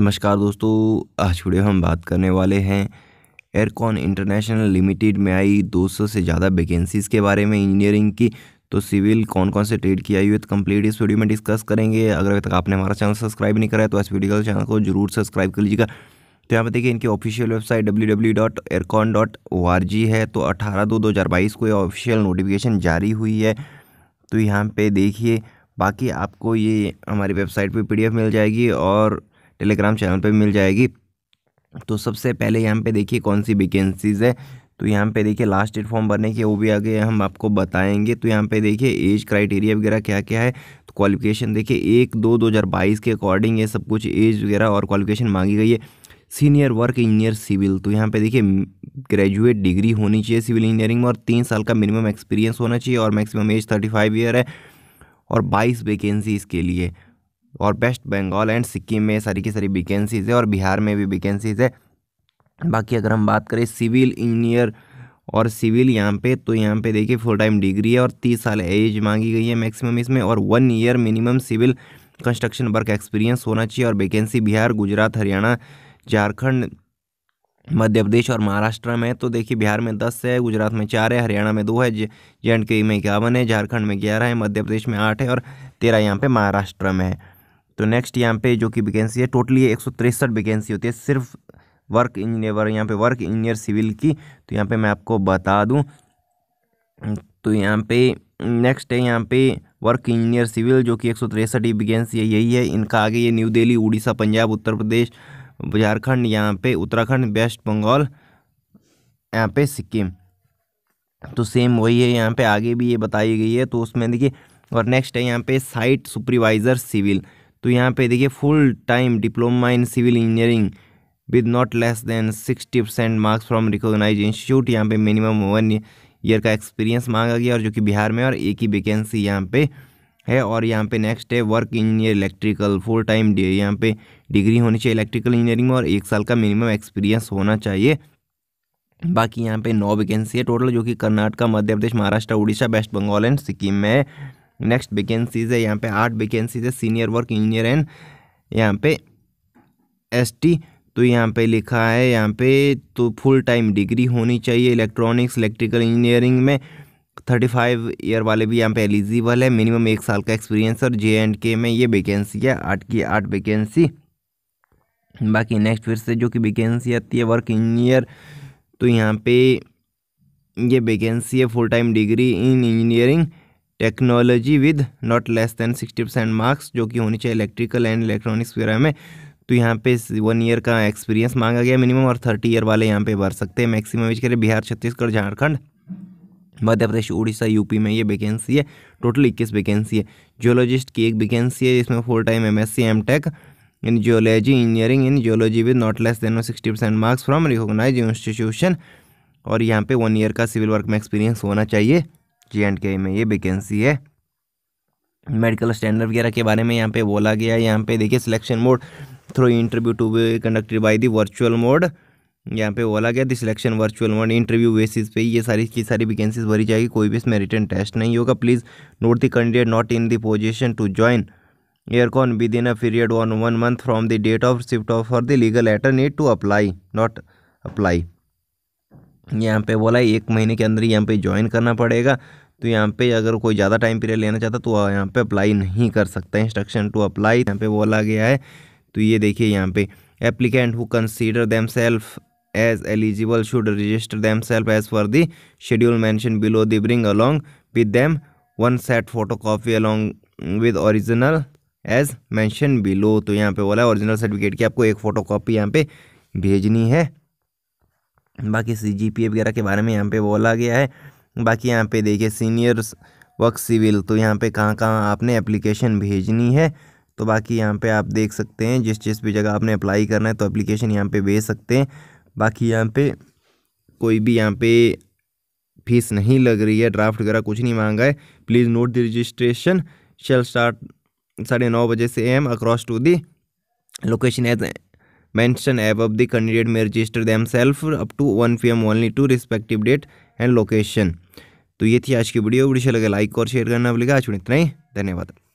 नमस्कार दोस्तों आज वीडियो हम बात करने वाले हैं एयरकॉन इंटरनेशनल लिमिटेड में आई 200 से ज़्यादा वैकेंसीज़ के बारे में इंजीनियरिंग की तो सिविल कौन कौन से ट्रेड की आई हुई तो कंप्लीट इस वीडियो में डिस्कस करेंगे अगर अभी तक आपने हमारा चैनल सब्सक्राइब नहीं करा है तो इस वीडियो चैनल को जरूर सब्सक्राइब कर लीजिएगा तो यहाँ पर देखिए इनकी official website W W dot IRCON dot O R G है तो अठारह दो दो हज़ार बाईस को ये ऑफिशियल नोटिफिकेशन जारी हुई है तो यहाँ पर देखिए बाकी आपको ये हमारी वेबसाइट पर पी मिल जाएगी और टेलीग्राम चैनल पर मिल जाएगी तो सबसे पहले यहाँ पर देखिए कौन सी वेकेंसीज़ है तो यहाँ पे देखिए लास्ट डेट फॉर्म भरने के वो भी आगे हम आपको बताएंगे तो यहाँ पे देखिए एज क्राइटेरिया वगैरह क्या क्या है तो क्वालिफिकेशन देखिए एक दो दो हज़ार बाईस के अकॉर्डिंग ये सब कुछ एज वगैरह और क्वालिफिकेशन मांगी गई है सीनियर वर्क इंजीनियर सिविल तो यहाँ पे देखिए ग्रेजुएट डिग्री होनी चाहिए सिविल इंजीनियरिंग में और तीन साल का मिनिमम एक्सपीरियंस होना चाहिए और maximum age thirty five year है और बाईस वेकेंसी इसके लिए और वेस्ट बंगाल एंड सिक्किम में सारी की सारी वैकेंसीज़ है और बिहार में भी वैकेंसीज़ है बाकी अगर हम बात करें सिविल इंजीनियर और सिविल यहाँ पे तो यहाँ पे देखिए फुल टाइम डिग्री है और तीस साल एज मांगी गई है मैक्सिमम इसमें और one year minimum civil construction work experience होना चाहिए और वैकेंसी बिहार गुजरात हरियाणा झारखंड मध्य प्रदेश और महाराष्ट्र में तो देखिए बिहार में दस है गुजरात में चार है हरियाणा में दो है जे एंड के में इक्यावन है झारखंड में ग्यारह है मध्य प्रदेश में आठ है और तेरह यहाँ पे महाराष्ट्र में है तो नेक्स्ट यहाँ पे जो कि वैकेंसी है टोटली एक सौ तिरसठ वैकेंसी होती है सिर्फ वर्क इंजीनियर यहाँ पे वर्क इंजीनियर सिविल की तो यहाँ पे मैं आपको बता दूँ तो यहाँ पे नेक्स्ट है यहाँ पे वर्क इंजीनियर सिविल जो कि एक सौ तिरसठ वैकेंसी है यही है इनका आगे ये न्यू दिल्ली उड़ीसा पंजाब उत्तर प्रदेश झारखंड यहाँ पे उत्तराखंड वेस्ट बंगाल यहाँ पे सिक्किम तो सेम वही है यहाँ पे आगे भी ये बताई गई है तो उसमें देखिए और नेक्स्ट है यहाँ पे साइट सुपरवाइज़र सिविल तो यहाँ पे देखिए full time diploma in civil engineering with not less than sixty percent marks from recognise institute यहाँ पे मिनिमम वन ईयर का एक्सपीरियंस मांगा गया और जो कि बिहार में और एक ही वैकेंसी यहाँ पे है और यहाँ पे नेक्स्ट है work engineer electrical full time यहाँ पे डिग्री होनी चाहिए इलेक्ट्रिकल इंजीनियरिंग में और एक साल का मिनिमम एक्सपीरियंस होना चाहिए बाकी यहाँ पे नौ वैकेंसी है टोटल जो कि कर्नाटका मध्य प्रदेश महाराष्ट्र उड़ीसा वेस्ट बंगाल एंड सिक्किम में है नेक्स्ट वैकेंसीज है यहाँ पे आठ वैकेंसीज है सीनियर वर्क इंजीनियर एंड यहाँ पे एसटी तो यहाँ पे लिखा है यहाँ पे तो फुल टाइम डिग्री होनी चाहिए इलेक्ट्रॉनिक्स इलेक्ट्रिकल इंजीनियरिंग में थर्टी फाइव ईयर वाले भी यहाँ पे एलिजिबल है मिनिमम एक साल का एक्सपीरियंस और जे एंड के में ये वैकेंसी है आठ की आठ वैकेंसी बाकी नेक्स्ट फिर से जो कि वैकेंसी आती है वर्क इंजीनियर तो यहाँ पे ये वैकेंसी है full time degree in engineering technology with not less than sixty percent marks जो कि होनी चाहिए इलेक्ट्रिकल एंड इलेक्ट्रॉनिक्स वगैरह में तो यहाँ पे वन ईयर का एक्सपीरियंस मांगा गया मिनिमम और थर्टी ईयर वाले यहाँ पे भर सकते हैं मैक्सिमम इसके लिए बिहार छत्तीसगढ़ झारखंड मध्य प्रदेश उड़ीसा यूपी में ये वैकेंसी है टोटल इक्कीस वैकेंसी है जियोलॉजिस्ट की एक वैकेंसी है जिसमें full time M S C M tech in geology engineering in geology with not less than sixty percent marks from recognise institution और यहाँ पे वन ईयर का सिविल वर्क में एक्सपीरियंस होना चाहिए जे एंड के में ये वैकेंसी है मेडिकल स्टैंडर्ड वगैरह के बारे में यहाँ पे बोला गया है यहाँ पे देखिए selection mode through interview to be conducted by the virtual mode यहाँ पे बोला गया the selection virtual mode interview basis पे ये सारी की सारी वैकेंसीज भरी जाएगी कोई भी इसमें रिटर्न टेस्ट नहीं होगा please note the candidate not in the position to join IRCON within a period on one month from the date of shift of for the legal एटर need to apply not apply यहाँ पे बोला एक महीने के अंदर ही यहाँ पे ज्वाइन करना पड़ेगा तो यहाँ पे अगर कोई ज़्यादा टाइम पीरियड लेना चाहता तो यहाँ पे अप्लाई नहीं कर सकता इंस्ट्रक्शन टू अप्लाई यहाँ पे बोला गया है तो ये देखिए यहाँ पे applicant who consider them self as eligible should register them self as for the schedule mention below the bring along with them one set photo copy along with original as mention below तो यहाँ पे बोला है original certificate की आपको एक photo copy यहाँ पे भेजनी है बाकी सी जी पी वगैरह के बारे में यहाँ पे बोला गया है बाकी यहाँ पे देखिए सीनियर्स वर्क सिविल तो यहाँ पे कहाँ कहाँ आपने एप्लीकेशन भेजनी है तो बाकी यहाँ पे आप देख सकते हैं जिस जिस भी जगह आपने अप्लाई करना है तो एप्लीकेशन यहाँ पे भेज सकते हैं बाकी यहाँ पे कोई भी यहाँ पे फीस नहीं लग रही है ड्राफ्ट वगैरह कुछ नहीं मांगा है please note the registration shall start साढ़े नौ बजे से AM across to the location as mentioned above the candidate may register themselves up to 1 pm only to respective date and location तो ये थी आज की वीडियो वीडियो लगे लाइक और शेयर करना भूलिएगा आज इतना ही धन्यवाद